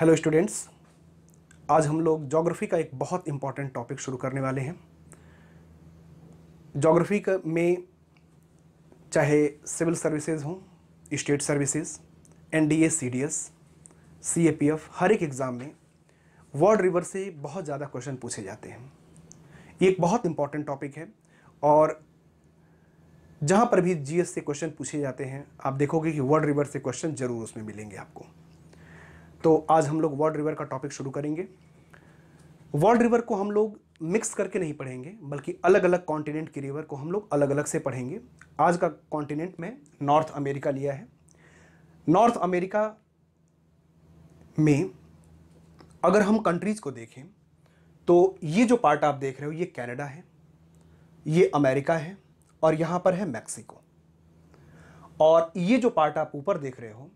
hello students आज हम लोग जोग्राफ़ी का एक बहुत इम्पॉर्टेंट टॉपिक शुरू करने वाले हैं का में चाहे सिविल सर्विसेज हों state services N D S C D S C A P F हर एक एग्ज़ाम में वर्ल्ड रिवर से बहुत ज़्यादा क्वेश्चन पूछे जाते हैं ये एक बहुत इम्पॉर्टेंट टॉपिक है और जहाँ पर भी जीएस से क्वेश्चन पूछे जाते हैं आप देखोगे कि वर्ल्ड रिवर से क्वेश्चन ज़रूर उसमें मिलेंगे आपको तो आज हम लोग वर्ड रिवर का टॉपिक शुरू करेंगे वर्ल्ड रिवर को हम लोग मिक्स करके नहीं पढ़ेंगे बल्कि अलग अलग कॉन्टिनेंट की रिवर को हम लोग अलग अलग से पढ़ेंगे आज का कॉन्टिनेंट में नॉर्थ अमेरिका लिया है नॉर्थ अमेरिका में अगर हम कंट्रीज़ को देखें तो ये जो पार्ट आप देख रहे हो ये कैनेडा है ये अमेरिका है और यहाँ पर है मैक्सिको और ये जो पार्ट आप ऊपर देख रहे हो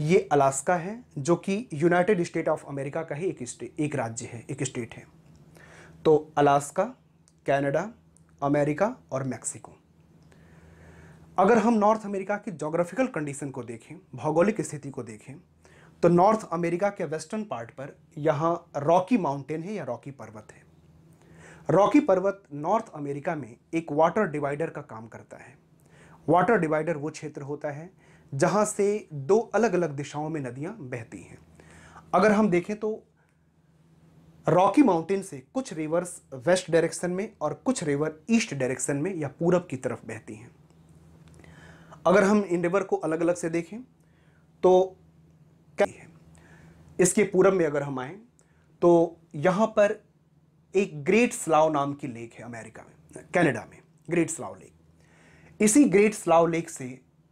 ये अलास्का है जो कि यूनाइटेड स्टेट ऑफ अमेरिका का ही एक स्टेट एक राज्य है एक स्टेट है तो अलास्का कनाडा अमेरिका और मैक्सिको अगर हम नॉर्थ अमेरिका की जोग्राफिकल कंडीशन को देखें भौगोलिक स्थिति को देखें तो नॉर्थ अमेरिका के वेस्टर्न पार्ट पर यहाँ रॉकी माउंटेन है या रॉकी पर्वत है रॉकी पर्वत नॉर्थ अमेरिका में एक वाटर डिवाइडर का काम करता है वाटर डिवाइडर वो क्षेत्र होता है जहाँ से दो अलग अलग दिशाओं में नदियाँ बहती हैं अगर हम देखें तो रॉकी माउंटेन से कुछ रिवर्स वेस्ट डायरेक्शन में और कुछ रिवर ईस्ट डायरेक्शन में या पूरब की तरफ बहती हैं अगर हम इन रिवर को अलग अलग से देखें तो क्या है इसके पूरब में अगर हम आए तो यहाँ पर एक ग्रेट स्लाव नाम की लेक है अमेरिका में कनाडा में ग्रेट स्लाव लेक इसी ग्रेट स्लाव लेक से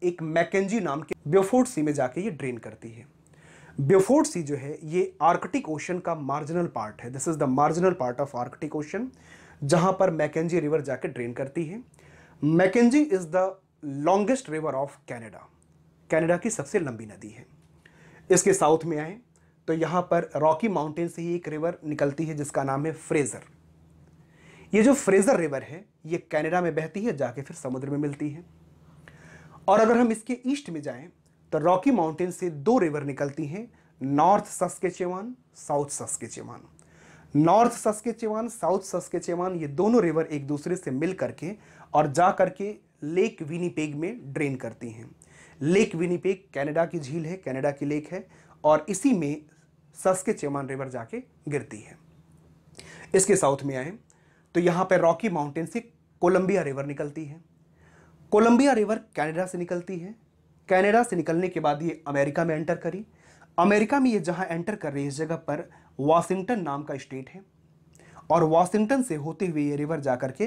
एक मैकेजी नाम के ब्योफोर्ट सी में जाके ये ड्रेन करती है ब्योफोर्ट सी जो है ये आर्कटिक ओशन का मार्जिनल पार्ट है this is the marginal part of Arctic Ocean जहां पर मैकेजी रिवर जाके ड्रेन करती है Mackenzie is the longest river of Canada Canada की सबसे लंबी नदी है इसके साउथ में आए तो यहां पर रॉकी माउंटेन से ही एक रिवर निकलती है जिसका नाम है फ्रेज़र ये जो फ्रेज़र रिवर है ये कनाडा में बहती है जाके फिर समुद्र में मिलती है और अगर हम इसके ईस्ट में जाएं तो रॉकी माउंटेन से दो रिवर निकलती हैं North Saskatchewan South Saskatchewan North Saskatchewan South Saskatchewan ये दोनों रिवर एक दूसरे से मिल करके और जा करके लेक विनीपेग में ड्रेन करती हैं लेक विनीपेग कनाडा की झील है कनाडा की लेक है और इसी में सस्केचेवान रिवर जाके गिरती है इसके साउथ में आए तो यहाँ पर रॉकी माउंटेन से कोलंबिया रिवर निकलती है कोलंबिया रिवर कनाडा से निकलती है कनाडा से निकलने के बाद ये अमेरिका में एंटर करी अमेरिका में ये जहाँ एंटर कर रही है इस जगह पर वाशिंगटन नाम का स्टेट है और वाशिंगटन से होते हुए ये रिवर जा के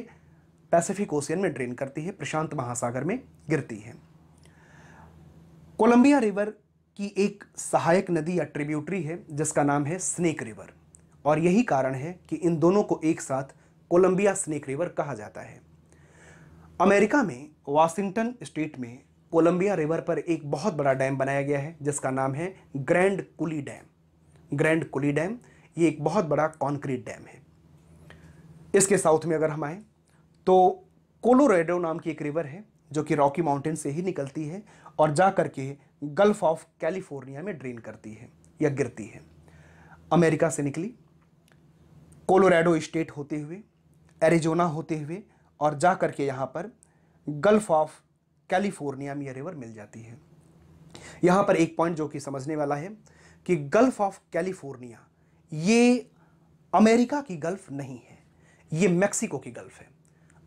पैसिफिक ओशियन में ड्रेन करती है प्रशांत महासागर में गिरती है कोलंबिया रिवर की एक सहायक नदी या ट्रिब्यूटरी है जिसका नाम है स्नेक रिवर और यही कारण है कि इन दोनों को एक साथ कोलंबिया स्नेक रिवर कहा जाता है अमेरिका में वाशिंगटन स्टेट में कोलंबिया रिवर पर एक बहुत बड़ा डैम बनाया गया है जिसका नाम है Grand Coulee Dam Grand Coulee Dam ये एक बहुत बड़ा कॉन्क्रीट डैम है इसके साउथ में अगर हम आएँ तो कोलोरेडो नाम की एक रिवर है जो कि रॉकी माउंटेन से ही निकलती है और जा कर के गल्फ ऑफ कैलिफोर्निया में ड्रेन करती है या गिरती है अमेरिका से निकली कोलोरेडो स्टेट होते हुए एरिजोना होते हुए और जा कर के यहाँ पर गल्फ ऑफ कैलिफोर्निया में यह रिवर मिल जाती है यहाँ पर एक पॉइंट जो कि समझने वाला है कि गल्फ ऑफ कैलिफोर्निया ये अमेरिका की गल्फ नहीं है ये मैक्सिको की गल्फ है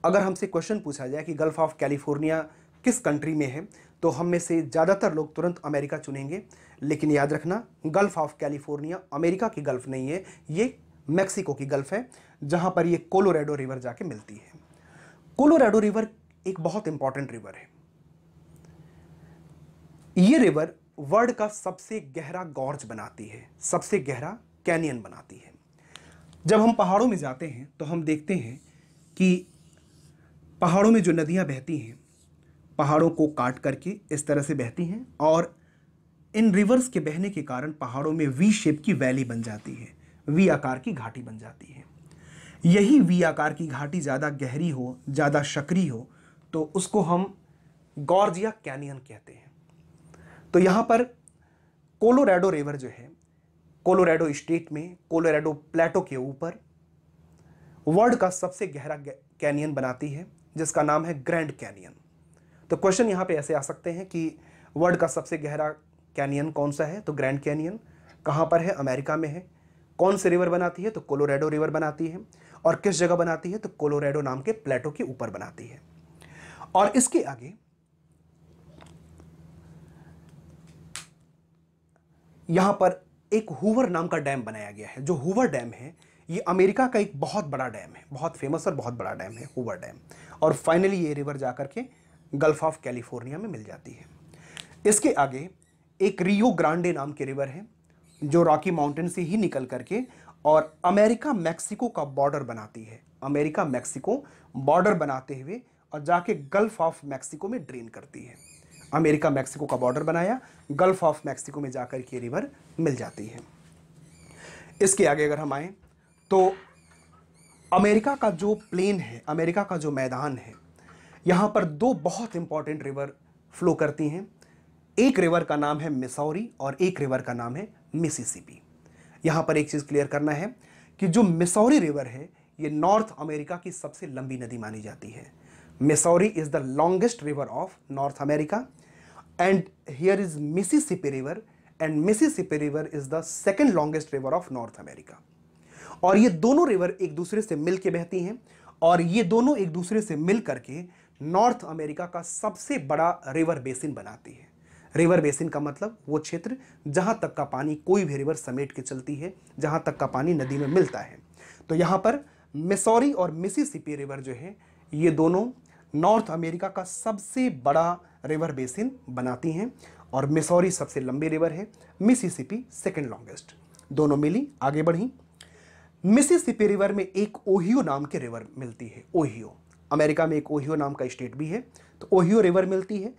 अगर हमसे क्वेश्चन पूछा जाए कि गल्फ ऑफ कैलिफोर्निया किस कंट्री में है तो हम में से ज़्यादातर लोग तुरंत अमेरिका चुनेंगे लेकिन याद रखना गल्फ ऑफ कैलिफोर्निया अमेरिका की गल्फ नहीं है ये मैक्सिको की गल्फ है जहाँ पर ये कोलोरेडो रिवर जाके मिलती है कोलोरेडो रिवर एक बहुत इंपॉर्टेंट रिवर है ये रिवर वर्ल्ड का सबसे गहरा गॉर्ज बनाती है सबसे गहरा कैनियन बनाती है जब हम पहाड़ों में जाते हैं तो हम देखते हैं कि पहाड़ों में जो नदियां बहती हैं पहाड़ों को काट करके इस तरह से बहती हैं और इन रिवर्स के बहने के कारण पहाड़ों में वी शेप की वैली बन जाती है वी आकार की घाटी बन जाती है यही वी आकार की घाटी ज़्यादा गहरी हो ज़्यादा शकरी हो तो उसको हम गॉर्ज या कैनियन कहते हैं तो यहाँ पर कोलोरेडो रिवर जो है कोलोरेडो स्टेट में कोलोरेडो प्लेटो के ऊपर वर्ल्ड का सबसे गहरा कैनियन बनाती है जिसका नाम है ग्रैंड कैनियन तो क्वेश्चन यहाँ पे ऐसे आ सकते हैं कि वर्ल्ड का सबसे गहरा कैनियन कौन सा है तो ग्रैंड कैनियन कहाँ पर है अमेरिका में है कौन से रिवर बनाती है तो कोलोरेडो रिवर बनाती है और किस जगह बनाती है तो कोलोरेडो नाम के प्लेटो के ऊपर बनाती है और इसके आगे यहां पर एक हुवर नाम का डैम बनाया गया है जो हुवर डैम है ये अमेरिका का एक बहुत बड़ा डैम है बहुत फेमस और बहुत बड़ा डैम है हुवर डैम और फाइनली ये रिवर जा कर के गल्फ ऑफ कैलिफोर्निया में मिल जाती है इसके आगे एक रियो ग्रांडे नाम के रिवर है जो रॉकी माउंटेन से ही निकल करके और अमेरिका मैक्सिको का बॉर्डर बनाती है अमेरिका मैक्सिको बॉर्डर बनाते हुए और जाके गल्फ ऑफ मैक्सिको में ड्रेन करती है अमेरिका मैक्सिको का बॉर्डर बनाया गल्फ ऑफ मैक्सिको में जाकर के रिवर मिल जाती है इसके आगे अगर हम आए तो अमेरिका का जो प्लेन है अमेरिका का जो मैदान है यहाँ पर दो बहुत इंपॉर्टेंट रिवर फ्लो करती हैं एक रिवर का नाम है मिसौरी और एक रिवर का नाम है मिसिसिपी यहाँ पर एक चीज़ क्लियर करना है कि जो मिसौरी रिवर है ये नॉर्थ अमेरिका की सबसे लंबी नदी मानी जाती है Missouri is the longest river of North America and here is Mississippi river and Mississippi river is the second longest river of North America और ये दोनों रिवर एक दूसरे से मिल के बहती हैं और ये दोनों एक दूसरे से मिल करके नॉर्थ अमेरिका का सबसे बड़ा रिवर बेसिन बनाती है रिवर बेसिन का मतलब वो क्षेत्र जहाँ तक का पानी कोई भी रिवर समेट के चलती है जहाँ तक का पानी नदी में मिलता है तो यहाँ पर मिसौरी और मिसिसिपी रिवर जो है ये दोनों नॉर्थ अमेरिका का सबसे बड़ा रिवर बेसिन बनाती हैं और मिसौरी सबसे लंबी रिवर है मिसिसिपी सेकेंड लॉन्गेस्ट दोनों मिली आगे बढ़ी मिसिसिपी रिवर में एक ओहियो नाम के रिवर मिलती है ओहियो अमेरिका में एक ओहियो नाम का स्टेट भी है तो ओहियो रिवर मिलती है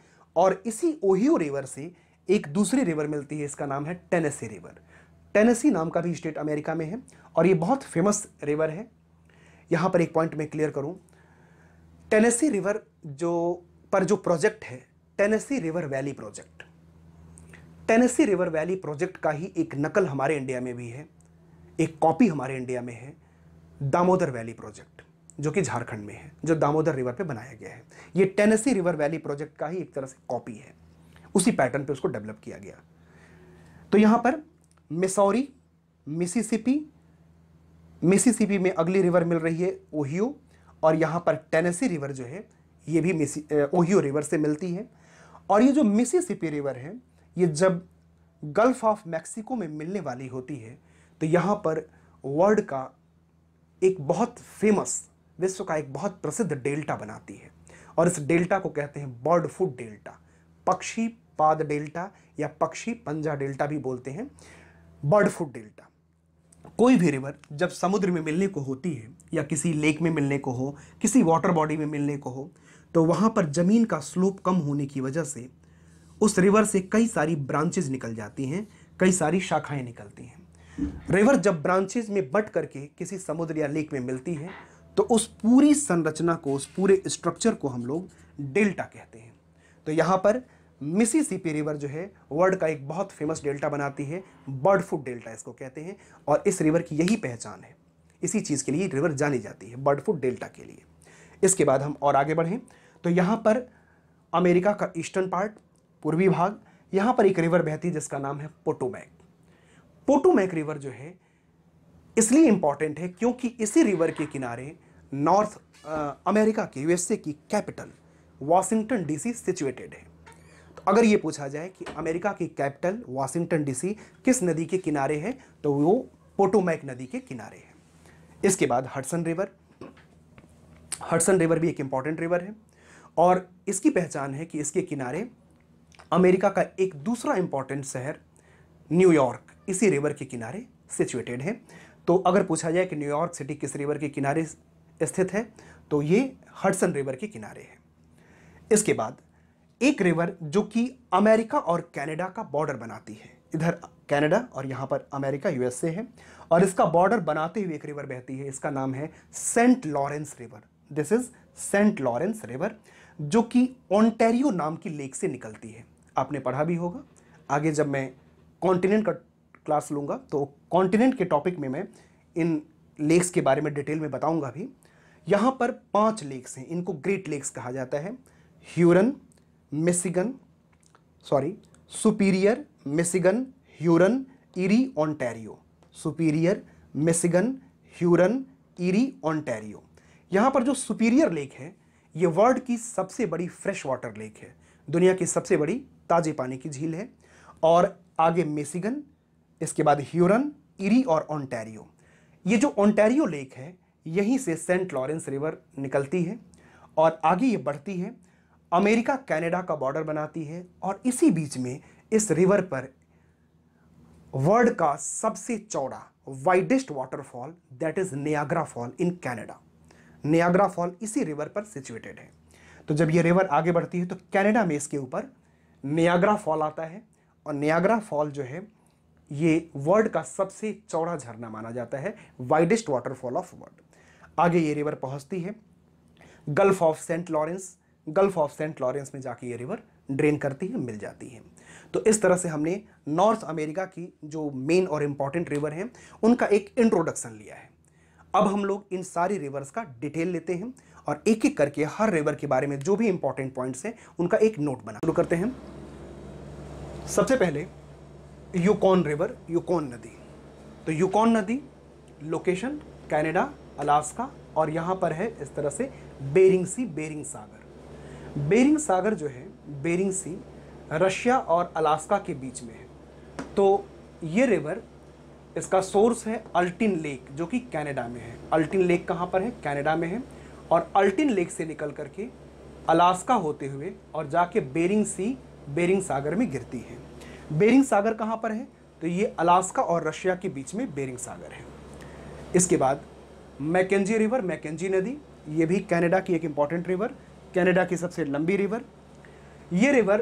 और इसी ओहियो रिवर से एक दूसरी रिवर मिलती है इसका नाम है टेनेसी रिवर टेनेसी नाम का भी स्टेट अमेरिका में है और ये बहुत फेमस रिवर है यहाँ पर एक पॉइंट मैं क्लियर करूँ टेनेसी रिवर जो पर जो प्रोजेक्ट है Tennessee River Valley Project Tennessee River Valley Project का ही एक नकल हमारे इंडिया में भी है एक कॉपी हमारे इंडिया में है दामोदर वैली प्रोजेक्ट जो कि झारखंड में है जो दामोदर रिवर पे बनाया गया है ये टेनेसी रिवर वैली प्रोजेक्ट का ही एक तरह से कॉपी है उसी पैटर्न पे उसको डेवलप किया गया तो यहाँ पर मिसौरी मिसिसिपी मिसिसिपी में अगली रिवर मिल रही है ओहियो और यहाँ पर टेनेसी रिवर जो है ये भी मिसी ओहियो रिवर से मिलती है और ये जो मिसिसिपी रिवर है ये जब गल्फ ऑफ मैक्सिको में मिलने वाली होती है तो यहाँ पर वर्ल्ड का एक बहुत फेमस विश्व का एक बहुत प्रसिद्ध डेल्टा बनाती है और इस डेल्टा को कहते हैं बर्ड फूड डेल्टा पक्षी पाद डेल्टा या पक्षी पंजा डेल्टा भी बोलते हैं बर्ड फूड डेल्टा कोई भी रिवर जब समुद्र में मिलने को होती है या किसी लेक में मिलने को हो किसी वाटर बॉडी में मिलने को हो तो वहाँ पर ज़मीन का स्लोप कम होने की वजह से उस रिवर से कई सारी ब्रांचेज निकल जाती हैं कई सारी शाखाएं निकलती हैं रिवर जब ब्रांचेज में बट करके किसी समुद्र या लेक में मिलती है तो उस पूरी संरचना को उस पूरे स्ट्रक्चर को हम लोग डेल्टा कहते हैं तो यहाँ पर मिसीसिपी रिवर जो है वर्ल्ड का एक बहुत फेमस डेल्टा बनाती है बर्ड फूड डेल्टा इसको कहते हैं और इस रिवर की यही पहचान है इसी चीज़ के लिए रिवर जानी जाती है बर्ड फूड डेल्टा के लिए इसके बाद हम और आगे बढ़ें तो यहाँ पर अमेरिका का ईस्टर्न पार्ट पूर्वी भाग यहाँ पर एक रिवर बहती है जिसका नाम है पोटोमैक पोटोमैक रिवर जो है इसलिए इम्पॉर्टेंट है क्योंकि इसी रिवर के किनारे नॉर्थ अमेरिका के यूएसए की कैपिटल वाशिंगटन डीसी सिचुएटेड है अगर ये पूछा जाए कि अमेरिका की कैपिटल वाशिंगटन डीसी किस नदी के किनारे है तो वो पोटोमैक नदी के किनारे है इसके बाद हडसन रिवर हडसन रिवर भी एक इम्पॉर्टेंट रिवर है और इसकी पहचान है कि इसके किनारे अमेरिका का एक दूसरा इम्पॉर्टेंट शहर न्यूयॉर्क इसी रिवर के किनारे सिचुएटेड है तो अगर पूछा जाए कि न्यूयॉर्क सिटी किस रिवर के किनारे स्थित है तो ये हडसन रिवर के किनारे है इसके बाद एक रिवर जो कि अमेरिका और कनाडा का बॉर्डर बनाती है इधर कनाडा और यहाँ पर अमेरिका यूएसए है और इसका बॉर्डर बनाते हुए एक रिवर बहती है इसका नाम है Saint Lawrence river this is Saint Lawrence river जो कि ओंटेरियो नाम की लेक से निकलती है आपने पढ़ा भी होगा आगे जब मैं कॉन्टिनेंट का क्लास लूँगा तो कॉन्टिनेंट के टॉपिक में मैं इन लेक्स के बारे में डिटेल में बताऊँगा भी यहाँ पर पांच लेक्स हैं इनको ग्रेट लेक्स कहा जाता है Huron Michigan sorry Superior Michigan Huron Erie Ontario Superior Michigan Huron Erie Ontario यहाँ पर जो सुपीरियर लेक है ये वर्ल्ड की सबसे बड़ी फ्रेश वाटर लेक है दुनिया की सबसे बड़ी ताजे पानी की झील है और आगे मेसिगन इसके बाद ह्यूरन इरी और ओंटेरियो ये जो ओंटेरियो लेक है यहीं से सेंट लॉरेंस रिवर निकलती है और आगे ये बढ़ती है अमेरिका कनाडा का बॉर्डर बनाती है और इसी बीच में इस रिवर पर वर्ल्ड का सबसे चौड़ा widest waterfall that is Niagara Fall in Canada Niagara Fall इसी रिवर पर सिचुएटेड है तो जब ये रिवर आगे बढ़ती है तो कनाडा में इसके ऊपर नियाग्रा फॉल आता है और नियाग्रा फॉल जो है ये वर्ल्ड का सबसे चौड़ा झरना माना जाता है वाइडेस्ट वाटरफॉल ऑफ वर्ल्ड आगे ये रिवर पहुंचती है Gulf of Saint Lawrence Gulf of Saint Lawrence में जाके ये रिवर ड्रेन करती है मिल जाती है तो इस तरह से हमने नॉर्थ अमेरिका की जो मेन और इम्पॉर्टेंट रिवर हैं उनका एक इंट्रोडक्शन लिया है अब हम लोग इन सारी रिवर्स का डिटेल लेते हैं और एक एक करके हर रिवर के बारे में जो भी इंपॉर्टेंट पॉइंट्स हैं उनका एक नोट बना शुरू करते हैं सबसे पहले यूकॉन रिवर यूकॉन नदी तो यूकॉन नदी लोकेशन कैनेडा अलास्का और यहाँ पर है इस तरह से बेरिंग सी बेरिंग सागर बेरिंग सागर जो है बेरिंग सी रशिया और अलास्का के बीच में है तो ये रिवर इसका सोर्स है अल्टिन लेक जो कि कनाडा में है अल्टिन लेक कहाँ पर है कनाडा में है और अल्टिन लेक से निकल करके अलास्का होते हुए और जाके बेरिंग सी बेरिंग सागर में गिरती है बेरिंग सागर कहाँ पर है तो ये अलास्का और रशिया के बीच में बेरिंग सागर है इसके बाद मैकेजी रिवर मैकेजी नदी ये भी कनाडा की एक इम्पॉर्टेंट रिवर कनाडा की सबसे लंबी रिवर ये रिवर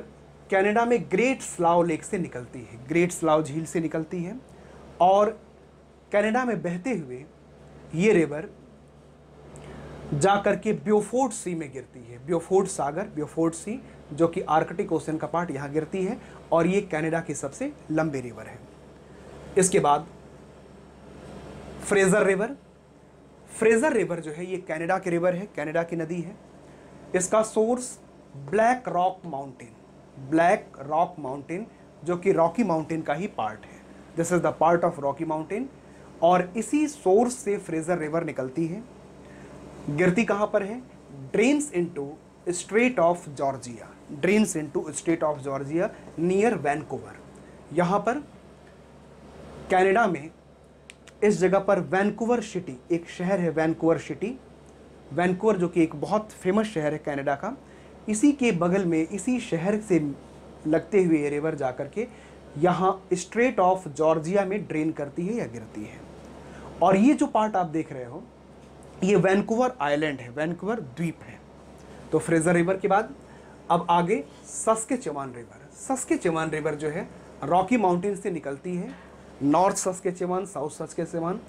कनाडा में ग्रेट स्लाव लेक से निकलती है ग्रेट स्लाव झील से निकलती है और कनाडा में बहते हुए ये रिवर जा कर के ब्योफोर्ट सी में गिरती है ब्योफोर्ट सागर ब्योफोर्ट सी जो कि आर्कटिक ओशन का पार्ट यहाँ गिरती है और ये कनाडा की सबसे लंबी रिवर है इसके बाद फ्रेज़र रिवर फ्रेज़र रिवर जो है ये कनाडा के रिवर है कनाडा की नदी है इसका source Black Rock Mountain Black Rock Mountain जो कि रॉकी माउंटेन का ही पार्ट है this is the part of Rocky Mountain और इसी सोर्स से फ्रेजर रिवर निकलती है गिरती कहाँ पर है drains into Strait of Georgia drains into State of Georgia near Vancouver यहाँ पर कैनेडा में इस जगह पर वैनकूवर सिटी एक शहर है वैनकूवर सिटी वैनकूवर जो कि एक बहुत फेमस शहर है कनाडा का इसी के बगल में इसी शहर से लगते हुए ये रिवर जा कर के यहाँ स्ट्रेट ऑफ जॉर्जिया में ड्रेन करती है या गिरती है और ये जो पार्ट आप देख रहे हो ये वैनकूवर आइलैंड है वैनकूवर द्वीप है तो फ्रेजर रिवर के बाद अब आगे सस्के चवान रिवर सस्के चवान रिवर जो है रॉकी माउंटेन से निकलती है नॉर्थ सस्के चवान साउथ सस्के चवान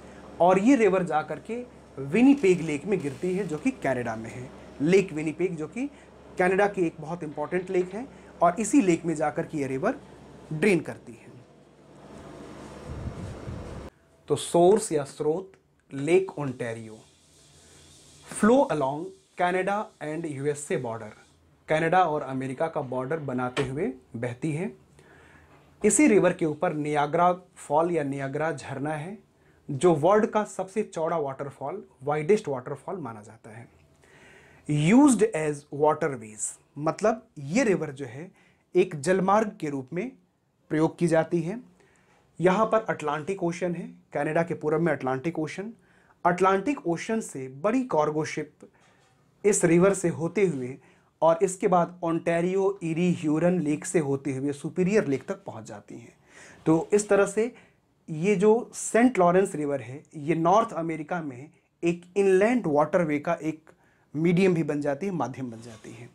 और ये रिवर जा कर के विनीपेग लेक में गिरती है जो कि कैनेडा में है लेक विनीपेग जो कि कैनेडा की एक बहुत इंपॉर्टेंट लेक है और इसी लेक में जाकर की ये रिवर ड्रेन करती है तो सोर्स या स्रोत Lake Ontario flow along Canada and USA border Canada और अमेरिका का बॉर्डर बनाते हुए बहती है इसी रिवर के ऊपर नियाग्रा फॉल या नियाग्रा झरना है जो वर्ल्ड का सबसे चौड़ा वाटरफॉल वाइडेस्ट वाटरफॉल माना जाता है यूज एज वाटरवेज मतलब ये रिवर जो है एक जलमार्ग के रूप में प्रयोग की जाती है यहाँ पर अटलांटिक ओशन है कनाडा के पूर्व में अटलांटिक ओशन अटलांटिक ओशन से बड़ी कार्गोशिप इस रिवर से होते हुए और इसके बाद ओंटेरियो इरी ह्यूरन लेक से होते हुए सुपीरियर लेक तक पहुँच जाती हैं तो इस तरह से ये जो सेंट लॉरेंस रिवर है ये नॉर्थ अमेरिका में एक इनलैंड वाटरवे का एक मीडियम भी बन जाती है माध्यम बन जाती है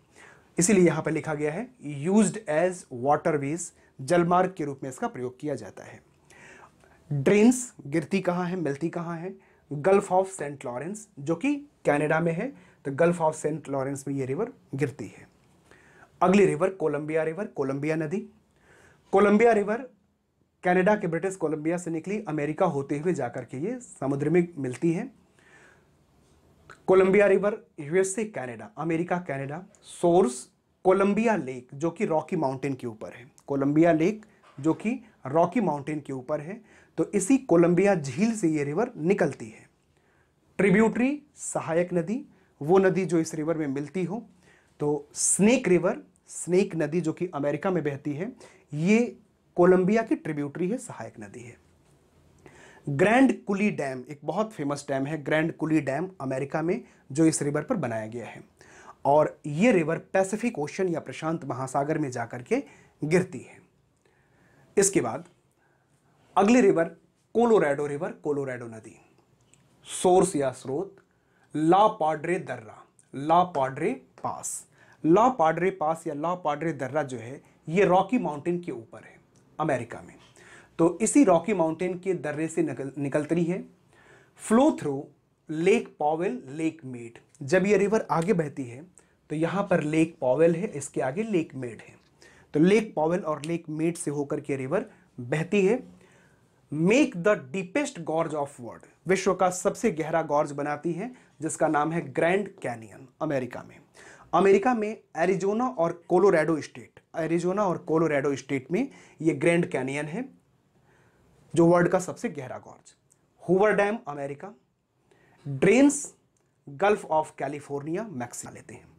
इसीलिए यहाँ पर लिखा गया है यूज एज वाटरवेज जलमार्ग के रूप में इसका प्रयोग किया जाता है ड्रेन्स गिरती कहाँ है मिलती कहाँ है गल्फ ऑफ सेंट लॉरेंस जो कि कैनेडा में है तो गल्फ ऑफ सेंट लॉरेंस में ये रिवर गिरती है अगली रिवर कोलंबिया रिवर कोलंबिया नदी कोलंबिया रिवर कनाडा के ब्रिटिश कोलंबिया से निकली अमेरिका होते हुए जाकर के ये समुद्र में मिलती है Columbia river USA Canada America Canada source Columbia Lake जो कि रॉकी माउंटेन के ऊपर है कोलंबिया लेक जो कि रॉकी माउंटेन के ऊपर है तो इसी कोलंबिया झील से ये रिवर निकलती है ट्रिब्यूटरी सहायक नदी वो नदी जो इस रिवर में मिलती हो तो स्नेक रिवर स्नेक नदी जो कि अमेरिका में बहती है ये कोलंबिया की ट्रिब्यूटरी है सहायक नदी है ग्रैंड कुली डैम एक बहुत फेमस डैम है ग्रैंड कुली डैम अमेरिका में जो इस रिवर पर बनाया गया है और ये रिवर पैसिफिक ओशन या प्रशांत महासागर में जाकर के गिरती है इसके बाद अगली रिवर कोलोरेडो रिवर कोलोरेडो नदी सोर्स या स्रोत ला पाड्रे दर्रा ला पाड्रे पास ला पाड्रे पास या ला पाड्रे दर्रा जो है ये रॉकी माउंटेन के ऊपर है अमेरिका में तो इसी रॉकी माउंटेन के दर्रे से निकल निकलती है flow through Lake Powell Lake Mead जब ये रिवर आगे बहती है तो यहाँ पर लेक पॉवेल है इसके आगे लेक मेड है तो लेक पॉवेल और लेक मेड से होकर के रिवर बहती है make the deepest gorge of world विश्व का सबसे गहरा गॉर्ज बनाती है जिसका नाम है ग्रैंड कैनियन अमेरिका में अमेरिका में एरिजोना और कोलोरेडो स्टेट एरिजोना और कोलोरेडो स्टेट में ये ग्रैंड कैनियन है जो वर्ल्ड का सबसे गहरा gorge Hoover Dam America drains Gulf of California Mexico लेते हैं